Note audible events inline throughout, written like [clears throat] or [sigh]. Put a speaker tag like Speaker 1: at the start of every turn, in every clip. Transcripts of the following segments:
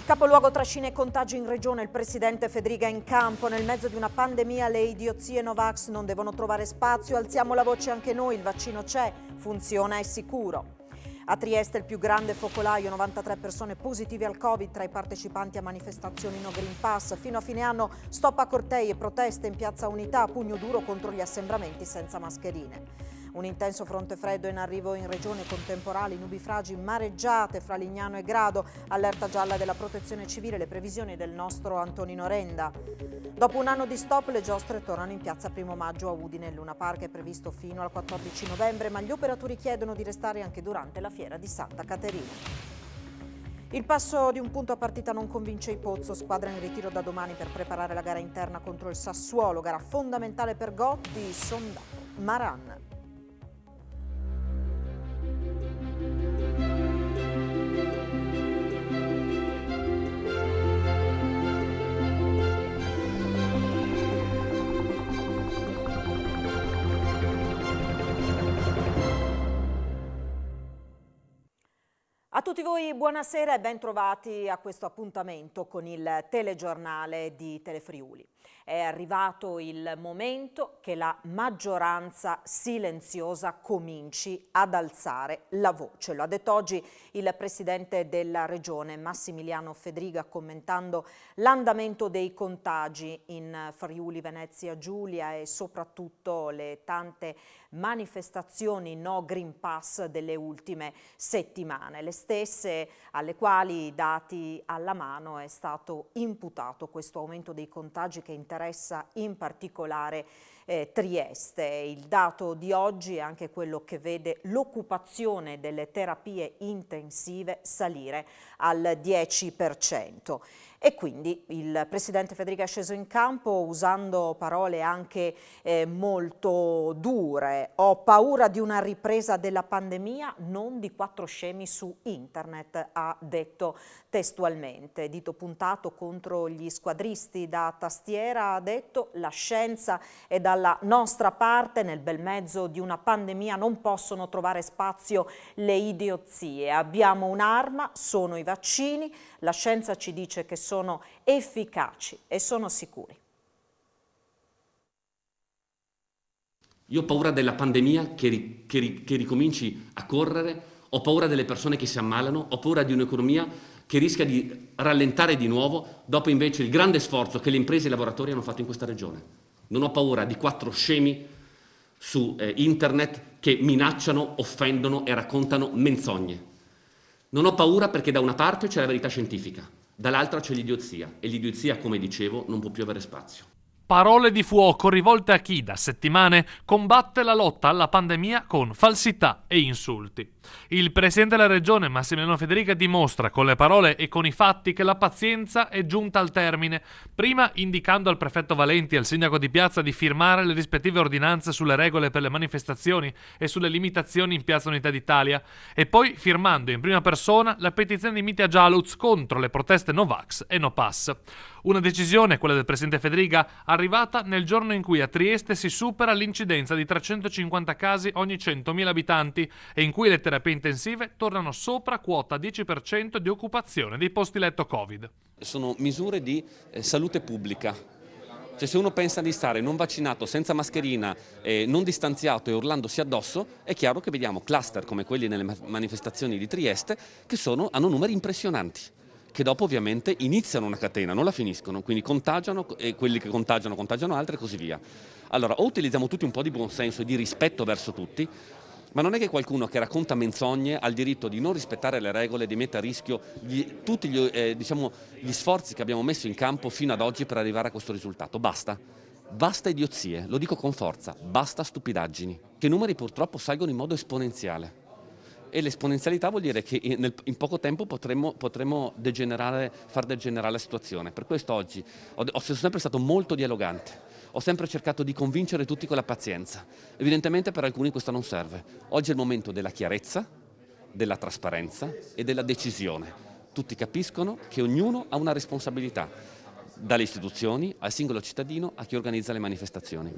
Speaker 1: Il capoluogo trascina i contagi in regione, il presidente Federica in campo. Nel mezzo di una pandemia le idiozie Novax non devono trovare spazio, alziamo la voce anche noi, il vaccino c'è, funziona, è sicuro. A Trieste il più grande focolaio, 93 persone positive al Covid tra i partecipanti a manifestazioni no Green Pass. Fino a fine anno stop a cortei e proteste in Piazza Unità, pugno duro contro gli assembramenti senza mascherine. Un intenso fronte freddo in arrivo in regione con temporali, nubifragi, mareggiate fra Lignano e Grado, allerta gialla della protezione civile, le previsioni del nostro Antonino Renda. Dopo un anno di stop le giostre tornano in piazza primo maggio a Udine, il Luna Park è previsto fino al 14 novembre, ma gli operatori chiedono di restare anche durante la fiera di Santa Caterina. Il passo di un punto a partita non convince i Pozzo, squadra in ritiro da domani per preparare la gara interna contro il Sassuolo, gara fondamentale per Gotti, Sondato, Maran. A tutti voi buonasera e bentrovati a questo appuntamento con il telegiornale di Telefriuli è arrivato il momento che la maggioranza silenziosa cominci ad alzare la voce. Lo ha detto oggi il Presidente della Regione Massimiliano Fedriga commentando l'andamento dei contagi in Friuli, Venezia, Giulia e soprattutto le tante manifestazioni no Green Pass delle ultime settimane, le stesse alle quali dati alla mano è stato imputato questo aumento dei contagi che interessa interessa in particolare eh, Trieste. Il dato di oggi è anche quello che vede l'occupazione delle terapie intensive salire al 10%. E quindi il presidente Federica è sceso in campo usando parole anche eh, molto dure. Ho paura di una ripresa della pandemia, non di quattro scemi su internet, ha detto testualmente. Dito puntato contro gli squadristi da tastiera ha detto la scienza è dalla dalla nostra parte nel bel mezzo di una pandemia non possono trovare spazio le idiozie. Abbiamo un'arma, sono i vaccini, la scienza ci dice che sono efficaci e sono sicuri.
Speaker 2: Io ho paura della pandemia che, che, che ricominci a correre, ho paura delle persone che si ammalano, ho paura di un'economia che rischia di rallentare di nuovo dopo invece il grande sforzo che le imprese e i lavoratori hanno fatto in questa regione non ho paura di quattro scemi su eh, internet che minacciano, offendono e raccontano menzogne. Non ho paura perché da una parte c'è la verità scientifica, dall'altra c'è l'idiozia e l'idiozia, come dicevo, non può più avere spazio.
Speaker 3: Parole di fuoco rivolte a chi da settimane combatte la lotta alla pandemia con falsità e insulti. Il presidente della regione Massimiliano Federica dimostra con le parole e con i fatti che la pazienza è giunta al termine, prima indicando al prefetto Valenti e al sindaco di piazza di firmare le rispettive ordinanze sulle regole per le manifestazioni e sulle limitazioni in Piazza Unità d'Italia e poi firmando in prima persona la petizione di Mitia Jaluz contro le proteste Novax e No Pass. Una decisione, quella del presidente Federica, ha arrivata nel giorno in cui a Trieste si supera l'incidenza di 350 casi ogni 100.000 abitanti e in cui le terapie intensive tornano sopra quota 10% di occupazione dei posti letto Covid. Sono misure di eh, salute
Speaker 2: pubblica, cioè se uno pensa di stare non vaccinato, senza mascherina, eh, non distanziato e urlandosi addosso, è chiaro che vediamo cluster come quelli nelle manifestazioni di Trieste che sono, hanno numeri impressionanti che dopo ovviamente iniziano una catena, non la finiscono, quindi contagiano e quelli che contagiano contagiano altri e così via. Allora, o utilizziamo tutti un po' di buonsenso e di rispetto verso tutti, ma non è che qualcuno che racconta menzogne ha il diritto di non rispettare le regole, di mettere a rischio gli, tutti gli, eh, diciamo, gli sforzi che abbiamo messo in campo fino ad oggi per arrivare a questo risultato. Basta. Basta idiozie, lo dico con forza, basta stupidaggini, che i numeri purtroppo salgono in modo esponenziale e l'esponenzialità vuol dire che in, in poco tempo potremmo, potremmo degenerare, far degenerare la situazione. Per questo oggi ho, ho, sono sempre stato molto dialogante, ho sempre cercato di convincere tutti con la pazienza. Evidentemente per alcuni questo non serve. Oggi è il momento della chiarezza, della trasparenza e della decisione. Tutti capiscono che ognuno ha una responsabilità, dalle istituzioni al singolo cittadino a chi organizza le manifestazioni.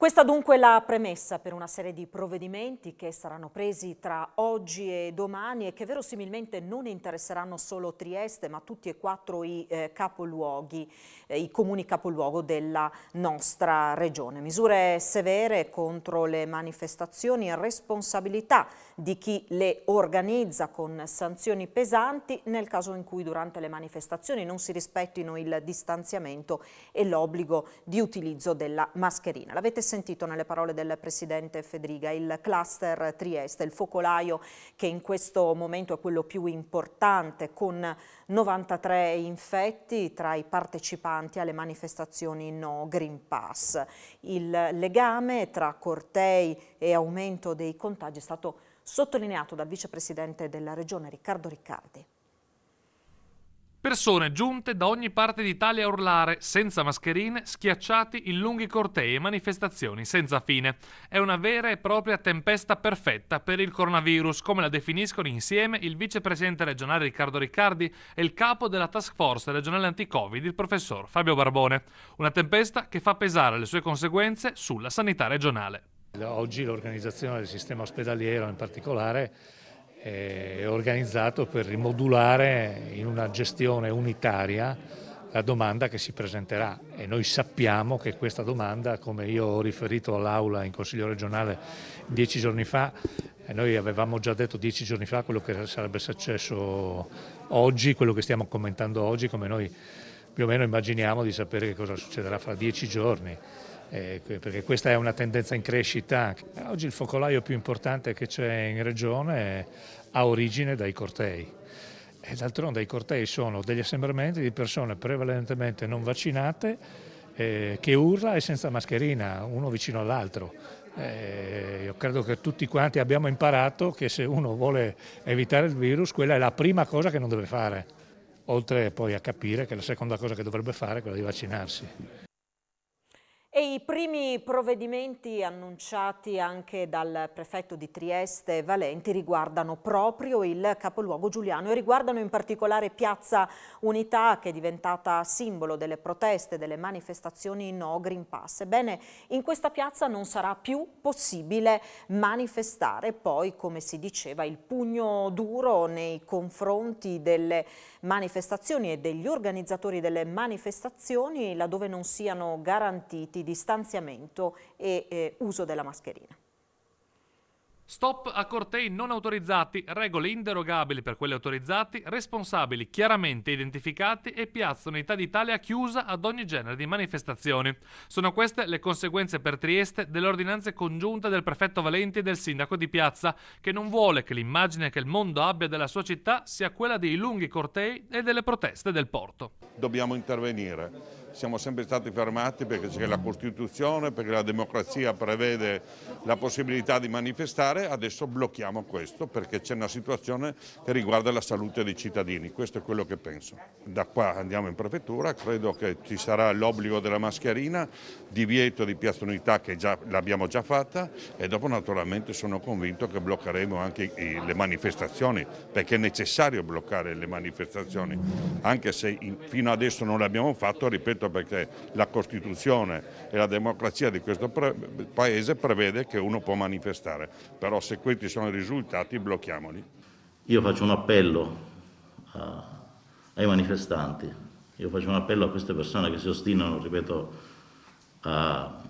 Speaker 1: Questa dunque è la premessa per una serie di provvedimenti che saranno presi tra oggi e domani e che verosimilmente non interesseranno solo Trieste ma tutti e quattro i eh, capoluoghi, eh, i comuni capoluogo della nostra regione. Misure severe contro le manifestazioni e responsabilità di chi le organizza con sanzioni pesanti nel caso in cui durante le manifestazioni non si rispettino il distanziamento e l'obbligo di utilizzo della mascherina. L'avete sentito nelle parole del Presidente Federica, il cluster Trieste, il focolaio che in questo momento è quello più importante con 93 infetti tra i partecipanti alle manifestazioni No Green Pass. Il legame tra cortei e aumento dei contagi è stato sottolineato dal Vicepresidente della Regione Riccardo Riccardi.
Speaker 3: Persone giunte da ogni parte d'Italia a urlare, senza mascherine, schiacciati in lunghi cortei e manifestazioni senza fine. È una vera e propria tempesta perfetta per il coronavirus, come la definiscono insieme il vicepresidente regionale Riccardo Riccardi e il capo della task force regionale anti-Covid, il professor Fabio Barbone. Una tempesta che fa pesare le sue conseguenze sulla sanità regionale.
Speaker 4: Oggi l'organizzazione del sistema ospedaliero in particolare è organizzato per rimodulare in una gestione unitaria la domanda che si presenterà e noi sappiamo che questa domanda, come io ho riferito all'Aula in Consiglio regionale dieci giorni fa, noi avevamo già detto dieci giorni fa quello che sarebbe successo oggi, quello che stiamo commentando oggi, come noi più o meno immaginiamo di sapere che cosa succederà fra dieci giorni eh, perché questa è una tendenza in crescita. Oggi il focolaio più importante che c'è in regione ha origine dai cortei. E d'altronde i cortei sono degli assembramenti di persone prevalentemente non vaccinate eh, che urla e senza mascherina, uno vicino all'altro. Eh, io credo che tutti quanti abbiamo imparato che se uno vuole evitare il virus, quella è la prima cosa che non deve fare, oltre poi a capire che la seconda cosa che dovrebbe fare è quella di vaccinarsi.
Speaker 1: E i primi provvedimenti annunciati anche dal prefetto di Trieste Valenti riguardano proprio il capoluogo Giuliano e riguardano in particolare Piazza Unità che è diventata simbolo delle proteste, delle manifestazioni no Green Pass. Ebbene, in questa piazza non sarà più possibile manifestare poi, come si diceva, il pugno duro nei confronti delle manifestazioni e degli organizzatori delle manifestazioni laddove non siano garantiti distanziamento e eh, uso della mascherina.
Speaker 3: Stop a cortei non autorizzati, regole inderogabili per quelli autorizzati, responsabili chiaramente identificati e piazza Unità d'Italia chiusa ad ogni genere di manifestazioni. Sono queste le conseguenze per Trieste delle ordinanze congiunte del prefetto Valenti e del sindaco di Piazza, che non vuole che l'immagine che il mondo abbia della sua città sia quella dei lunghi cortei e delle proteste del porto. Dobbiamo intervenire siamo sempre stati fermati perché c'è la Costituzione, perché la democrazia prevede la possibilità di manifestare, adesso blocchiamo questo perché c'è una situazione che riguarda la salute dei cittadini, questo è quello che penso. Da qua andiamo in prefettura, credo che ci sarà l'obbligo della mascherina, divieto di piazza unità che l'abbiamo già fatta e dopo naturalmente sono convinto che bloccheremo anche i, le manifestazioni perché è necessario bloccare le manifestazioni, anche se in, fino adesso non l'abbiamo fatto, ripeto, certo perché la Costituzione e la democrazia di questo Paese prevede che uno può manifestare, però se questi sono i risultati blocchiamoli.
Speaker 5: Io faccio un appello a, ai manifestanti, io faccio un appello a queste persone che si ostinano, ripeto, a,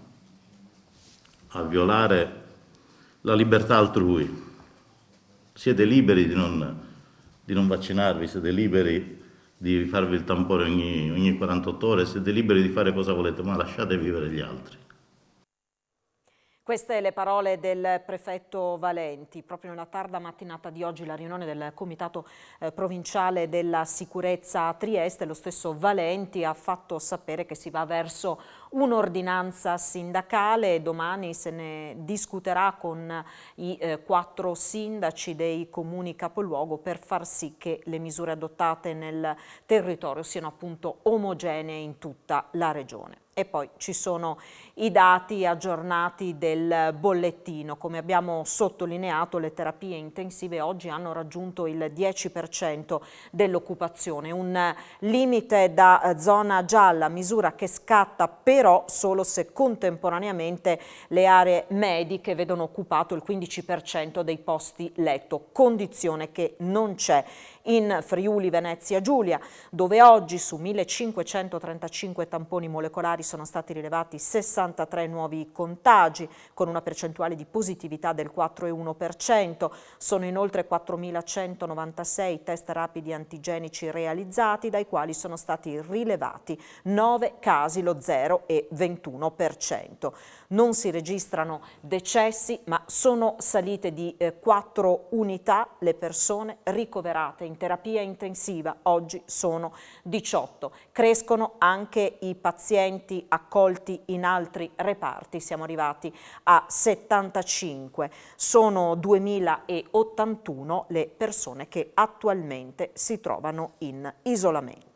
Speaker 5: a violare la libertà altrui. Siete liberi di non, di non vaccinarvi, siete liberi di rifarvi il tampone ogni, ogni 48 ore, siete liberi di fare cosa volete, ma lasciate vivere gli altri.
Speaker 1: Queste le parole del prefetto Valenti. Proprio nella tarda mattinata di oggi la riunione del Comitato eh, Provinciale della Sicurezza a Trieste, lo stesso Valenti ha fatto sapere che si va verso un'ordinanza sindacale, domani se ne discuterà con i eh, quattro sindaci dei comuni capoluogo per far sì che le misure adottate nel territorio siano appunto omogenee in tutta la regione. E poi ci sono i dati aggiornati del bollettino. Come abbiamo sottolineato, le terapie intensive oggi hanno raggiunto il 10% dell'occupazione, un limite da eh, zona gialla, misura che scatta per però solo se contemporaneamente le aree mediche vedono occupato il 15% dei posti letto, condizione che non c'è in Friuli Venezia Giulia, dove oggi su 1535 tamponi molecolari sono stati rilevati 63 nuovi contagi, con una percentuale di positività del 4,1%. Sono inoltre 4.196 test rapidi antigenici realizzati, dai quali sono stati rilevati 9 casi, lo 0,21%. Non si registrano decessi, ma sono salite di 4 eh, unità le persone ricoverate in terapia intensiva, oggi sono 18. Crescono anche i pazienti accolti in altri reparti, siamo arrivati a 75. Sono 2081 le persone che attualmente si trovano in isolamento.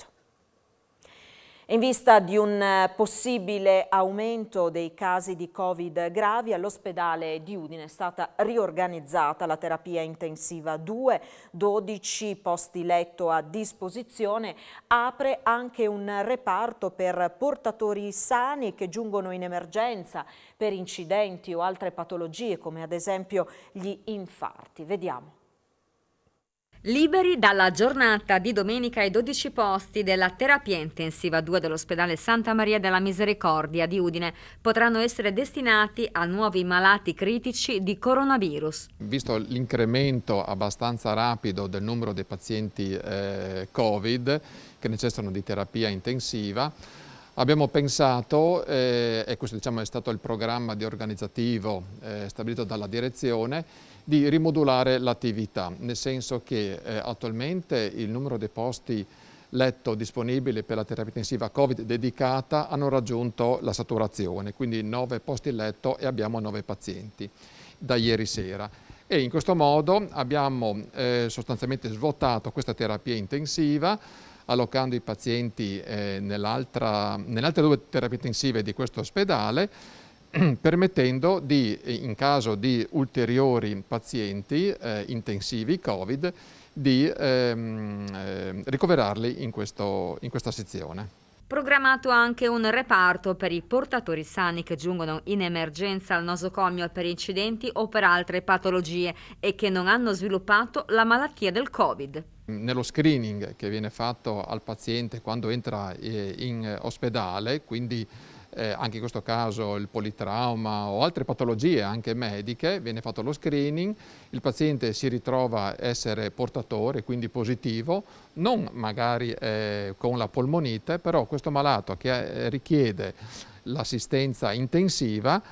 Speaker 1: In vista di un eh, possibile aumento dei casi di Covid gravi, all'ospedale di Udine è stata riorganizzata la terapia intensiva 2, 12 posti letto a disposizione, apre anche un reparto per portatori sani che giungono in emergenza per incidenti o altre patologie come ad esempio gli infarti. Vediamo.
Speaker 6: Liberi dalla giornata di domenica i 12 posti della terapia intensiva 2 dell'ospedale Santa Maria della Misericordia di Udine potranno essere destinati a nuovi malati critici di coronavirus.
Speaker 7: Visto l'incremento abbastanza rapido del numero dei pazienti eh, Covid che necessitano di terapia intensiva, Abbiamo pensato, eh, e questo diciamo, è stato il programma organizzativo eh, stabilito dalla direzione, di rimodulare l'attività, nel senso che eh, attualmente il numero dei posti letto disponibili per la terapia intensiva Covid dedicata hanno raggiunto la saturazione, quindi 9 posti letto e abbiamo 9 pazienti da ieri sera. E in questo modo abbiamo eh, sostanzialmente svuotato questa terapia intensiva allocando i pazienti eh, nell nell altre due terapie intensive di questo ospedale [clears throat] permettendo di, in caso di ulteriori pazienti eh, intensivi Covid, di ehm, eh, ricoverarli in, questo, in questa sezione.
Speaker 6: Programmato anche un reparto per i portatori sani che giungono in emergenza al nosocomio per incidenti o per altre patologie e che non hanno sviluppato la malattia del Covid.
Speaker 7: Nello screening che viene fatto al paziente quando entra eh, in ospedale, quindi eh, anche in questo caso il politrauma o altre patologie anche mediche, viene fatto lo screening, il paziente si ritrova essere portatore, quindi positivo, non magari eh, con la polmonite, però questo malato che eh, richiede l'assistenza intensiva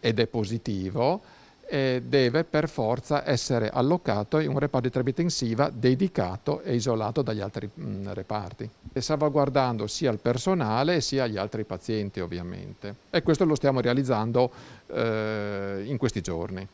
Speaker 7: ed è positivo, eh, deve per forza essere allocato in un reparto di terapia intensiva dedicato e isolato dagli altri mh, reparti, e salvaguardando sia il personale sia gli altri pazienti ovviamente. E questo lo stiamo realizzando eh, in questi giorni.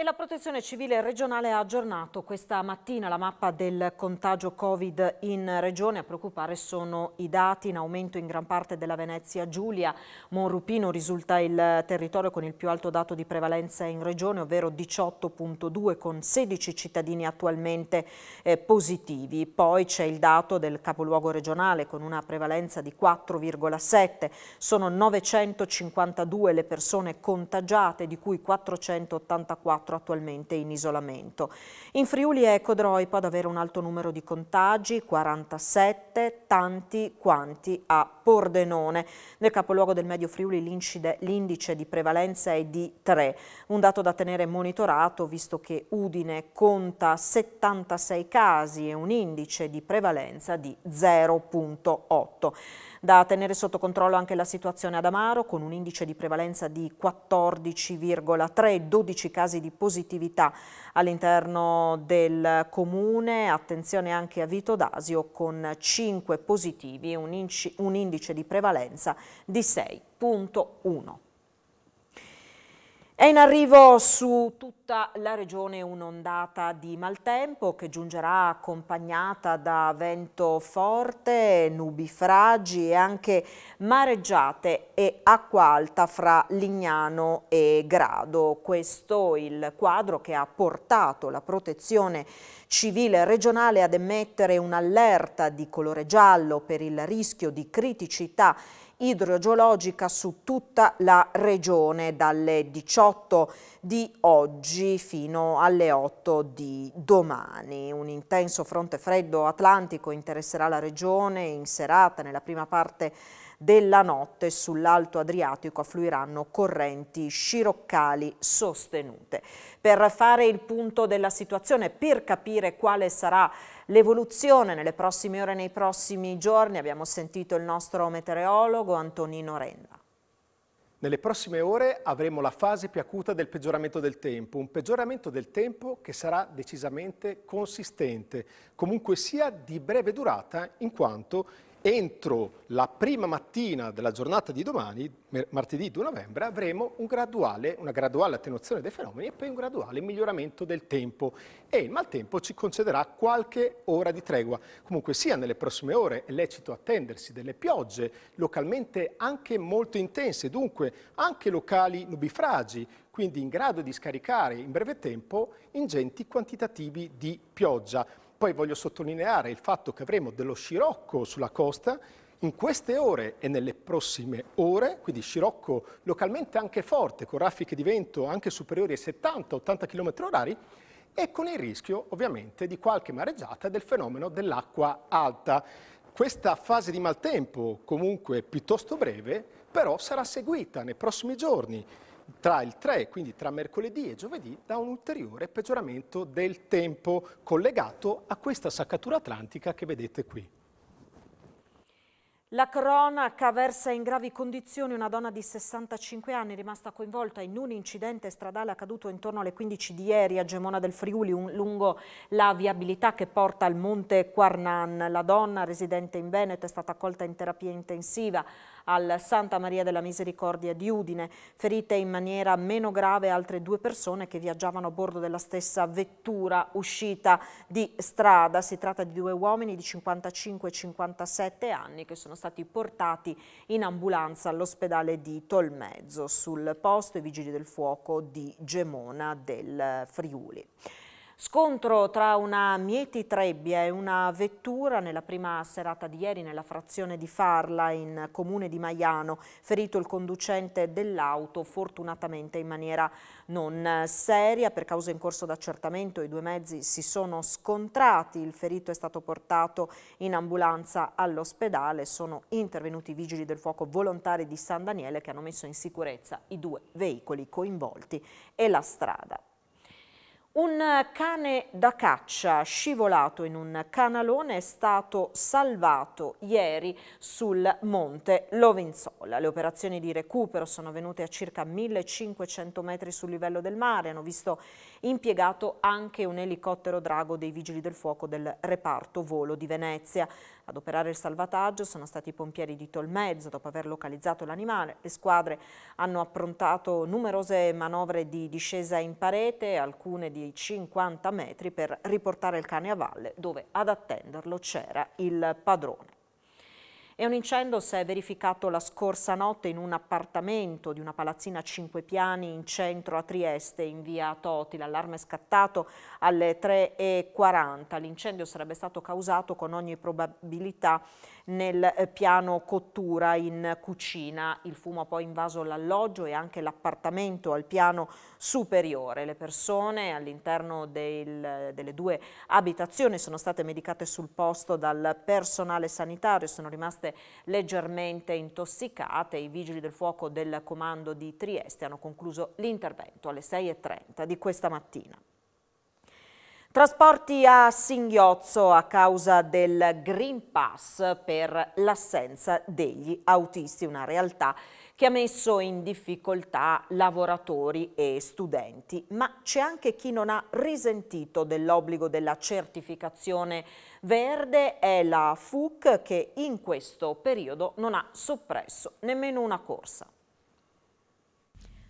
Speaker 1: E la protezione civile regionale ha aggiornato questa mattina la mappa del contagio Covid in regione. A preoccupare sono i dati in aumento in gran parte della Venezia Giulia. Monrupino risulta il territorio con il più alto dato di prevalenza in regione, ovvero 18.2 con 16 cittadini attualmente eh, positivi. Poi c'è il dato del capoluogo regionale con una prevalenza di 4,7. Sono 952 le persone contagiate, di cui 484 24 attualmente in isolamento. In Friuli è Codroipo ad avere un alto numero di contagi, 47, tanti quanti a Pordenone. Nel capoluogo del Medio Friuli l'indice di prevalenza è di 3, un dato da tenere monitorato visto che Udine conta 76 casi e un indice di prevalenza di 0.8. Da tenere sotto controllo anche la situazione ad Amaro con un indice di prevalenza di 14,3, 12 casi di positività all'interno del comune, attenzione anche a Vito Dasio con 5 positivi e un indice indice di prevalenza di 6.1. È in arrivo su tutta la regione un'ondata di maltempo che giungerà accompagnata da vento forte, nubi fragi e anche mareggiate e acqua alta fra Lignano e Grado. Questo il quadro che ha portato la protezione civile regionale ad emettere un'allerta di colore giallo per il rischio di criticità idrogeologica su tutta la regione dalle 18 di oggi fino alle 8 di domani. Un intenso fronte freddo atlantico interesserà la regione in serata nella prima parte della notte sull'Alto Adriatico affluiranno correnti sciroccali sostenute. Per fare il punto della situazione, per capire quale sarà l'evoluzione nelle prossime ore e nei prossimi giorni, abbiamo sentito il nostro meteorologo Antonino Renda.
Speaker 8: Nelle prossime ore avremo la fase più acuta del peggioramento del tempo, un peggioramento del tempo che sarà decisamente consistente, comunque sia di breve durata, in quanto entro la prima mattina della giornata di domani, martedì 2 novembre, avremo un graduale, una graduale attenuazione dei fenomeni e poi un graduale miglioramento del tempo e il maltempo ci concederà qualche ora di tregua. Comunque sia, nelle prossime ore è lecito attendersi delle piogge localmente anche molto intense, dunque anche locali nubifragi, quindi in grado di scaricare in breve tempo ingenti quantitativi di pioggia. Poi voglio sottolineare il fatto che avremo dello scirocco sulla costa in queste ore e nelle prossime ore, quindi scirocco localmente anche forte, con raffiche di vento anche superiori ai 70-80 km orari, e con il rischio ovviamente di qualche mareggiata del fenomeno dell'acqua alta. Questa fase di maltempo, comunque piuttosto breve, però sarà seguita nei prossimi giorni tra il 3, quindi tra mercoledì e giovedì, da un ulteriore peggioramento del tempo collegato a questa saccatura atlantica che vedete qui.
Speaker 1: La cronaca versa in gravi condizioni una donna di 65 anni rimasta coinvolta in un incidente stradale accaduto intorno alle 15 di ieri a Gemona del Friuli, lungo la viabilità che porta al Monte Quarnan. La donna, residente in Veneto, è stata accolta in terapia intensiva al Santa Maria della Misericordia di Udine. Ferite in maniera meno grave altre due persone che viaggiavano a bordo della stessa vettura uscita di strada. Si tratta di due uomini di 55 e 57 anni che sono stati portati in ambulanza all'ospedale di Tolmezzo. Sul posto i vigili del fuoco di Gemona del Friuli. Scontro tra una Mieti Trebbia e una vettura nella prima serata di ieri nella frazione di Farla in comune di Maiano, ferito il conducente dell'auto fortunatamente in maniera non seria per causa in corso d'accertamento i due mezzi si sono scontrati, il ferito è stato portato in ambulanza all'ospedale, sono intervenuti i vigili del fuoco volontari di San Daniele che hanno messo in sicurezza i due veicoli coinvolti e la strada. Un cane da caccia scivolato in un canalone è stato salvato ieri sul monte Lovenzola. Le operazioni di recupero sono venute a circa 1500 metri sul livello del mare, hanno visto impiegato anche un elicottero drago dei vigili del fuoco del reparto volo di Venezia. Ad operare il salvataggio sono stati i pompieri di Tolmezzo dopo aver localizzato l'animale. Le squadre hanno approntato numerose manovre di discesa in parete, alcune di 50 metri, per riportare il cane a valle dove ad attenderlo c'era il padrone. È un incendio si è verificato la scorsa notte in un appartamento di una palazzina a cinque piani in centro a Trieste, in via Toti. L'allarme è scattato alle 3.40. L'incendio sarebbe stato causato con ogni probabilità nel eh, piano cottura in cucina. Il fumo ha poi invaso l'alloggio e anche l'appartamento al piano superiore. Le persone all'interno del, delle due abitazioni sono state medicate sul posto dal personale sanitario, e sono rimaste rimaste leggermente intossicate. I vigili del fuoco del comando di Trieste hanno concluso l'intervento alle 6.30 di questa mattina. Trasporti a singhiozzo a causa del Green Pass per l'assenza degli autisti, una realtà che ha messo in difficoltà lavoratori e studenti, ma c'è anche chi non ha risentito dell'obbligo della certificazione Verde è la FUC che in questo periodo non ha soppresso nemmeno una corsa.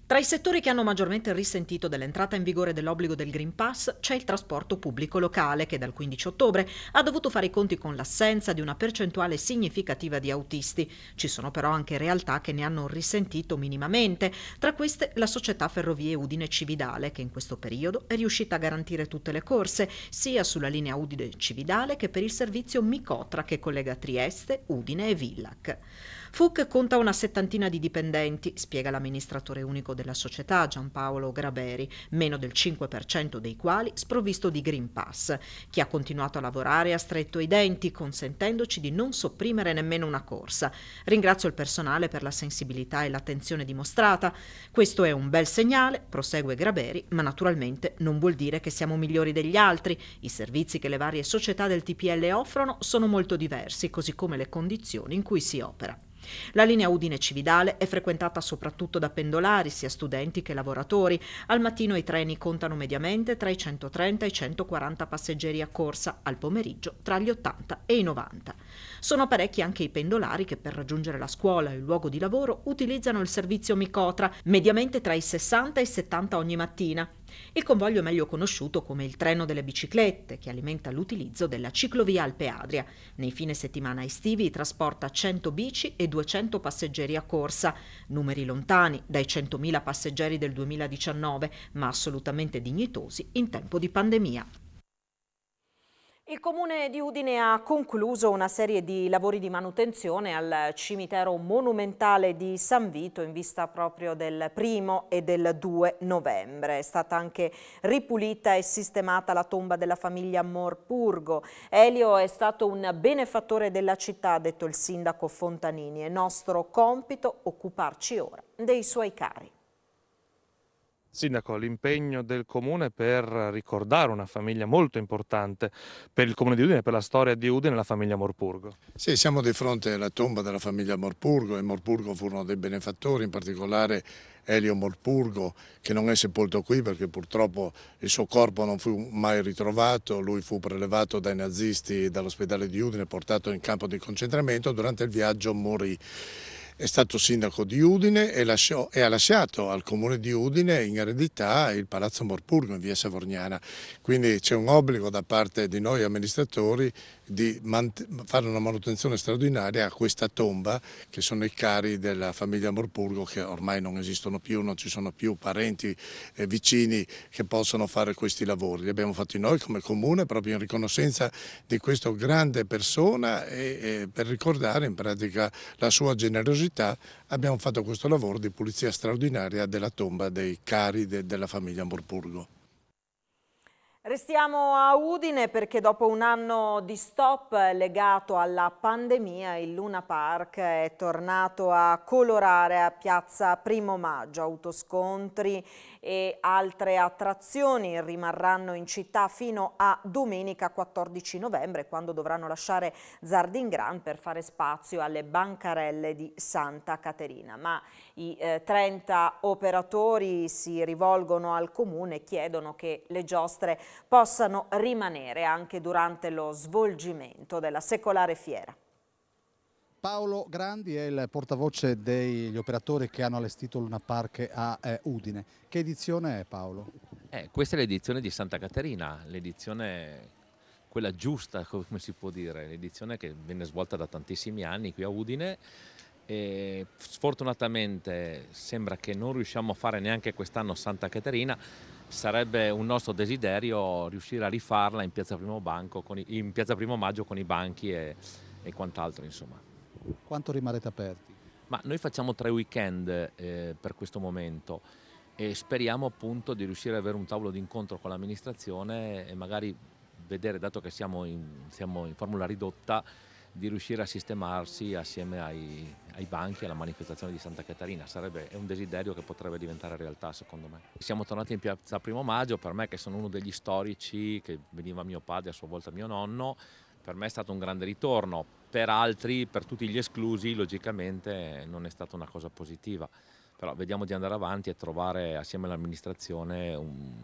Speaker 1: Tra i settori che hanno maggiormente risentito dell'entrata in vigore dell'obbligo del Green Pass c'è il trasporto pubblico locale che dal 15 ottobre ha dovuto fare i conti con l'assenza di una percentuale significativa di autisti. Ci sono però anche realtà che ne hanno risentito minimamente, tra queste la società Ferrovie Udine Cividale che in questo periodo è riuscita a garantire tutte le corse, sia sulla linea Udine Cividale che per il servizio Micotra che collega Trieste, Udine e Villac. FUC conta una settantina di dipendenti, spiega l'amministratore unico della società Giampaolo Graberi, meno del 5% dei quali sprovvisto di Green Pass. Chi ha continuato a lavorare ha stretto i denti, consentendoci di non sopprimere nemmeno una corsa. Ringrazio il personale per la sensibilità e l'attenzione dimostrata. Questo è un bel segnale, prosegue Graberi, ma naturalmente non vuol dire che siamo migliori degli altri. I servizi che le varie società del TPL offrono sono molto diversi, così come le condizioni in cui si opera. La linea Udine-Cividale è frequentata soprattutto da pendolari, sia studenti che lavoratori. Al mattino i treni contano mediamente tra i 130 e i 140 passeggeri a corsa, al pomeriggio tra gli 80 e i 90. Sono parecchi anche i pendolari che per raggiungere la scuola e il luogo di lavoro utilizzano il servizio Micotra, mediamente tra i 60 e i 70 ogni mattina. Il convoglio è meglio conosciuto come il treno delle biciclette, che alimenta l'utilizzo della ciclovia Alpe Adria. Nei fine settimana estivi trasporta 100 bici e 200 passeggeri a corsa, numeri lontani dai 100.000 passeggeri del 2019, ma assolutamente dignitosi in tempo di pandemia. Il comune di Udine ha concluso una serie di lavori di manutenzione al cimitero monumentale di San Vito in vista proprio del primo e del 2 novembre. È stata anche ripulita e sistemata la tomba della famiglia Morpurgo. Elio è stato un benefattore della città, ha detto il sindaco Fontanini. È nostro compito occuparci ora dei suoi cari.
Speaker 3: Sindaco, l'impegno del comune per ricordare una famiglia molto importante per il comune di
Speaker 5: Udine, per la storia di Udine, la famiglia Morpurgo. Sì, siamo di fronte alla tomba della famiglia Morpurgo e Morpurgo furono dei benefattori, in particolare Elio Morpurgo, che non è sepolto qui perché purtroppo il suo corpo non fu mai ritrovato, lui fu prelevato dai nazisti dall'ospedale di Udine, portato in campo di concentramento, durante il viaggio morì è stato sindaco di Udine e, lasciò, e, ha lasciato al comune di Udine in eredità il Palazzo Morpurgo in via Savorniana. Quindi c'è un obbligo da parte di noi amministratori di fare una manutenzione straordinaria a questa tomba che sono i cari della famiglia Morpurgo che ormai non esistono più, non ci sono più parenti eh, vicini che possono fare questi lavori. Li abbiamo fatti noi come comune proprio in riconoscenza di questa grande persona e, e per ricordare in pratica la sua generosità città abbiamo fatto questo lavoro di pulizia straordinaria della tomba dei cari de, della famiglia Morpurgo.
Speaker 1: Restiamo a Udine perché dopo un anno di stop legato alla pandemia il Luna Park è tornato a colorare a piazza Primo Maggio, autoscontri e altre attrazioni rimarranno in città fino a domenica 14 novembre quando dovranno lasciare Zardingran per fare spazio alle bancarelle di Santa Caterina. Ma i eh, 30 operatori si rivolgono al comune e chiedono che le giostre possano rimanere anche durante lo svolgimento della secolare fiera.
Speaker 8: Paolo Grandi è il portavoce degli operatori che hanno allestito Luna Park a eh, Udine. Che edizione è Paolo?
Speaker 9: Eh, questa è l'edizione di Santa Caterina, l'edizione quella giusta, come si può dire, l'edizione che venne svolta da tantissimi anni qui a Udine. E sfortunatamente sembra che non riusciamo a fare neanche quest'anno Santa Caterina, sarebbe un nostro desiderio riuscire a rifarla in piazza Primo, Banco, i, in piazza Primo Maggio con i banchi e, e quant'altro insomma.
Speaker 4: Quanto rimarrete aperti?
Speaker 9: Ma noi facciamo tre weekend eh, per questo momento e speriamo appunto di riuscire ad avere un tavolo d'incontro con l'amministrazione e magari vedere, dato che siamo in, siamo in formula ridotta, di riuscire a sistemarsi assieme ai, ai banchi alla manifestazione di Santa Caterina. Sarebbe, è un desiderio che potrebbe diventare realtà secondo me. Siamo tornati in piazza Primo Maggio, per me che sono uno degli storici, che veniva mio padre, a sua volta mio nonno, per me è stato un grande ritorno, per altri, per tutti gli esclusi, logicamente non è stata una cosa positiva. Però vediamo di andare avanti e trovare assieme all'amministrazione un,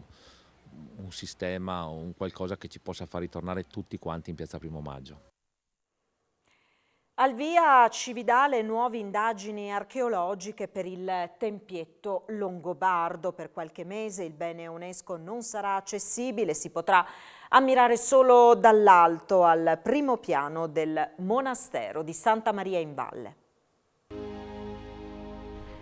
Speaker 9: un sistema, un qualcosa che ci possa far ritornare tutti quanti in piazza Primo Maggio.
Speaker 1: Al via Cividale nuove indagini archeologiche per il tempietto longobardo. Per qualche mese il bene UNESCO non sarà accessibile, si potrà ammirare solo dall'alto al primo piano del monastero di Santa Maria in Valle.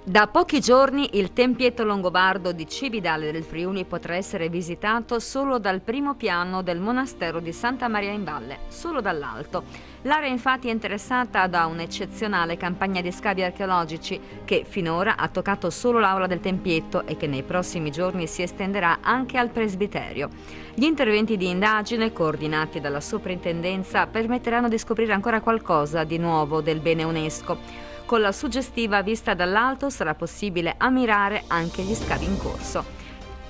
Speaker 6: Da pochi giorni il tempietto longobardo di Cividale del Friuli potrà essere visitato solo dal primo piano del monastero di Santa Maria in Valle, solo dall'alto. L'area infatti è interessata da un'eccezionale campagna di scavi archeologici che finora ha toccato solo l'aula del tempietto e che nei prossimi giorni si estenderà anche al presbiterio. Gli interventi di indagine coordinati dalla soprintendenza permetteranno di scoprire ancora qualcosa di nuovo del bene UNESCO. Con la suggestiva vista dall'alto sarà possibile ammirare anche gli scavi in corso.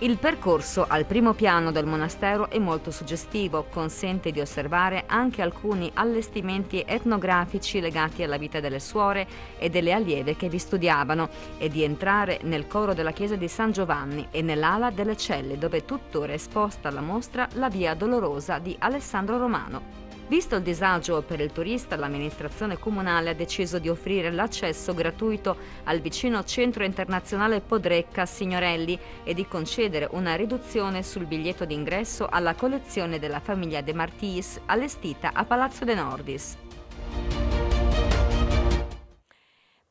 Speaker 6: Il percorso al primo piano del monastero è molto suggestivo, consente di osservare anche alcuni allestimenti etnografici legati alla vita delle suore e delle allieve che vi studiavano e di entrare nel coro della chiesa di San Giovanni e nell'ala delle celle dove tuttora è esposta alla mostra la via dolorosa di Alessandro Romano. Visto il disagio per il turista, l'amministrazione comunale ha deciso di offrire l'accesso gratuito al vicino centro internazionale Podrecca Signorelli e di concedere una riduzione sul biglietto d'ingresso alla collezione della famiglia De Martis allestita a Palazzo De Nordis.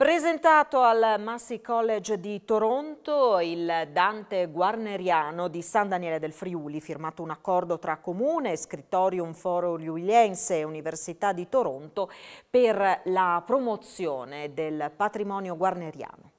Speaker 1: Presentato al Massey College di Toronto il Dante Guarneriano di San Daniele del Friuli, firmato un accordo tra Comune, Scrittorium Foro Liuliense e Università di Toronto per la promozione del patrimonio guarneriano.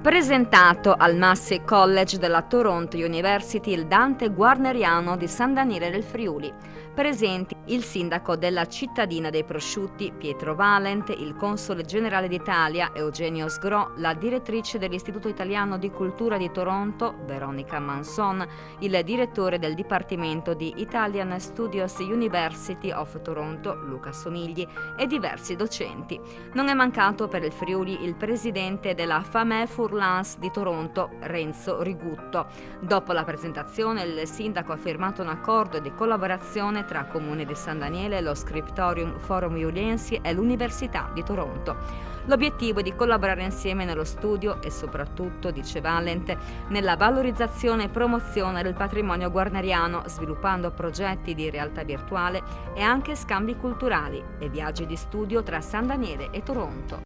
Speaker 6: Presentato al Massey College della Toronto University il Dante Guarneriano di San Daniele del Friuli, presenti il sindaco della cittadina dei prosciutti Pietro Valent, il console generale d'Italia Eugenio Sgro, la direttrice dell'Istituto Italiano di Cultura di Toronto Veronica Manson, il direttore del Dipartimento di Italian Studios University of Toronto Luca Somigli e diversi docenti. Non è mancato per il Friuli il presidente della FAME Furlans di Toronto Renzo Rigutto. Dopo la presentazione il sindaco ha firmato un accordo di collaborazione tra Comune di San Daniele, lo Scriptorium Forum Iuliensi e l'Università di Toronto. L'obiettivo è di collaborare insieme nello studio e soprattutto, dice Valent, nella valorizzazione e promozione del patrimonio guarneriano, sviluppando progetti di realtà virtuale e anche scambi culturali e viaggi di studio tra San Daniele e Toronto.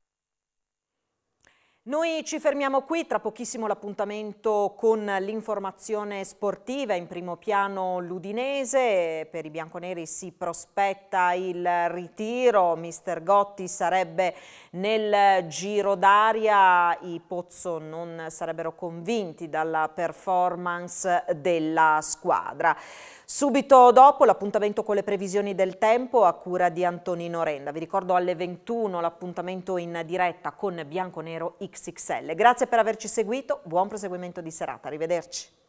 Speaker 1: Noi ci fermiamo qui, tra pochissimo l'appuntamento con l'informazione sportiva in primo piano l'Udinese, per i bianconeri si prospetta il ritiro, mister Gotti sarebbe nel giro d'aria, i Pozzo non sarebbero convinti dalla performance della squadra. Subito dopo l'appuntamento con le previsioni del tempo a cura di Antonino Renda. Vi ricordo alle 21 l'appuntamento in diretta con Bianco Nero XXL. Grazie per averci seguito, buon proseguimento di serata, arrivederci.